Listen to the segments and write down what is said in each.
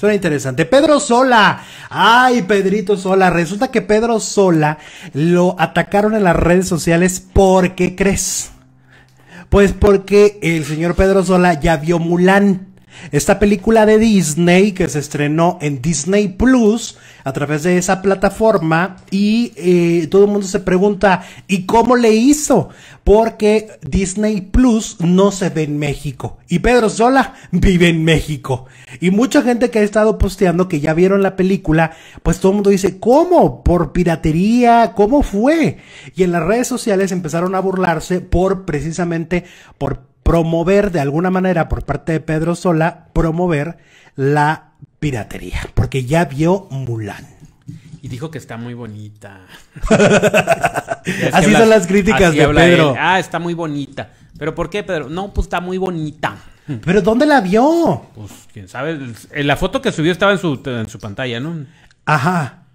Suena interesante. Pedro Sola. Ay, Pedrito Sola. Resulta que Pedro Sola lo atacaron en las redes sociales porque crees. Pues porque el señor Pedro Sola ya vio Mulan. Esta película de Disney que se estrenó en Disney Plus a través de esa plataforma y eh, todo el mundo se pregunta, ¿y cómo le hizo? Porque Disney Plus no se ve en México y Pedro Sola vive en México. Y mucha gente que ha estado posteando que ya vieron la película, pues todo el mundo dice, ¿cómo? ¿Por piratería? ¿Cómo fue? Y en las redes sociales empezaron a burlarse por precisamente por promover de alguna manera por parte de Pedro Sola, promover la piratería, porque ya vio Mulan. Y dijo que está muy bonita. así son las críticas de Pedro. Ah, está muy bonita. ¿Pero por qué, Pedro? No, pues está muy bonita. ¿Pero dónde la vio? Pues quién sabe. La foto que subió estaba en su, en su pantalla, ¿no? Ajá.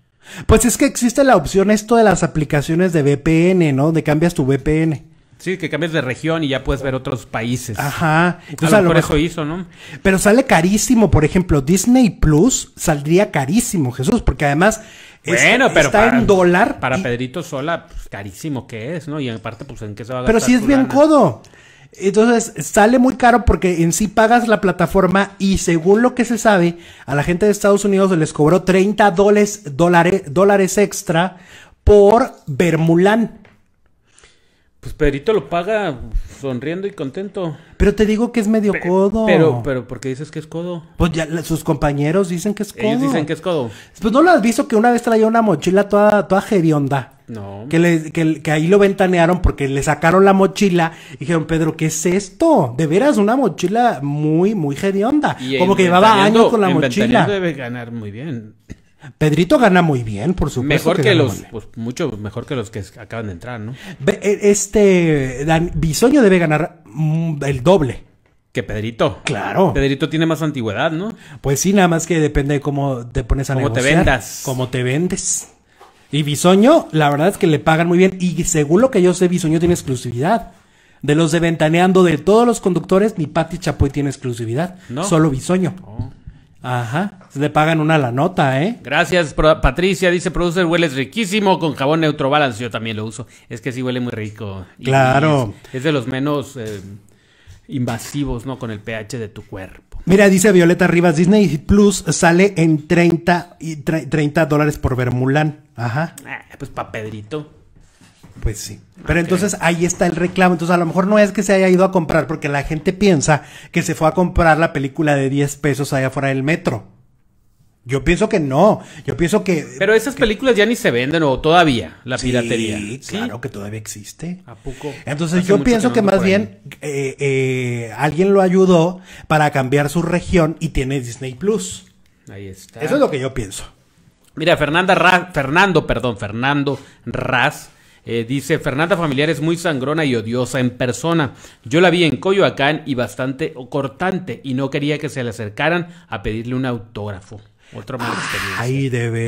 Pues es que existe la opción esto de las aplicaciones de VPN, ¿no? De cambias tu VPN. Sí, que cambies de región y ya puedes ver otros países. Ajá. Entonces, a lo, eso hizo, ¿no? Pero sale carísimo, por ejemplo, Disney Plus saldría carísimo, Jesús, porque además bueno, está en dólar. Para Pedrito Sola, pues, carísimo que es, ¿no? Y aparte, pues, ¿en qué se va a gastar Pero sí es bien codo. Entonces, sale muy caro porque en sí pagas la plataforma y según lo que se sabe, a la gente de Estados Unidos se les cobró 30 dólares, extra por ver pues Pedrito lo paga sonriendo y contento. Pero te digo que es medio codo. Pero, pero, ¿por qué dices que es codo? Pues ya sus compañeros dicen que es codo. Ellos dicen que es codo. Pues no lo has visto que una vez traía una mochila toda, toda hedionda. No. Que, le, que, ahí lo ventanearon porque le sacaron la mochila y dijeron, Pedro, ¿qué es esto? De veras, una mochila muy, muy hedionda. Como que llevaba años con la mochila. debe ganar muy bien. Pedrito gana muy bien, por supuesto. Mejor que, los, pues, mucho mejor que los que acaban de entrar, ¿no? E, este, Bisoño debe ganar mm, el doble. Que Pedrito. Claro. Pedrito tiene más antigüedad, ¿no? Pues sí, nada más que depende de cómo te pones a negociar. Cómo te vendas. Cómo te vendes. Y Bisoño, la verdad es que le pagan muy bien. Y según lo que yo sé, Bisoño tiene exclusividad. De los de Ventaneando, de todos los conductores, ni Pati Chapoy tiene exclusividad. No. Solo Bisoño. Ajá, le pagan una la nota, ¿eh? Gracias, Patricia, dice producer, hueles riquísimo con jabón neutro balance, yo también lo uso. Es que sí huele muy rico. claro. Es, de los menos eh, invasivos, ¿no? Con el pH de tu cuerpo. Mira, dice Violeta Rivas, Disney Plus sale en 30, dólares por ver Ajá. Ah, pues pa' Pedrito. Pues sí. Pero entonces ahí está el reclamo. Entonces a lo mejor no es que se haya ido a comprar porque la gente piensa que se fue a comprar la película de 10 pesos allá afuera del metro. Yo pienso que no. Yo pienso que. Pero esas películas ya ni se venden o todavía, la sí, piratería. Claro que todavía existe. ¿A poco? Entonces yo pienso que, más bien eh, eh, alguien lo ayudó para cambiar su región y tiene Disney Plus. Ahí está. Eso es lo que yo pienso. Mira, Fernanda Fernando, perdón, Fernando Raz eh, dice, Fernanda Familiar es muy sangrona y odiosa en persona. Yo la vi en Coyoacán y bastante cortante y no quería que se le acercaran a pedirle un autógrafo. Otra mala experiencia.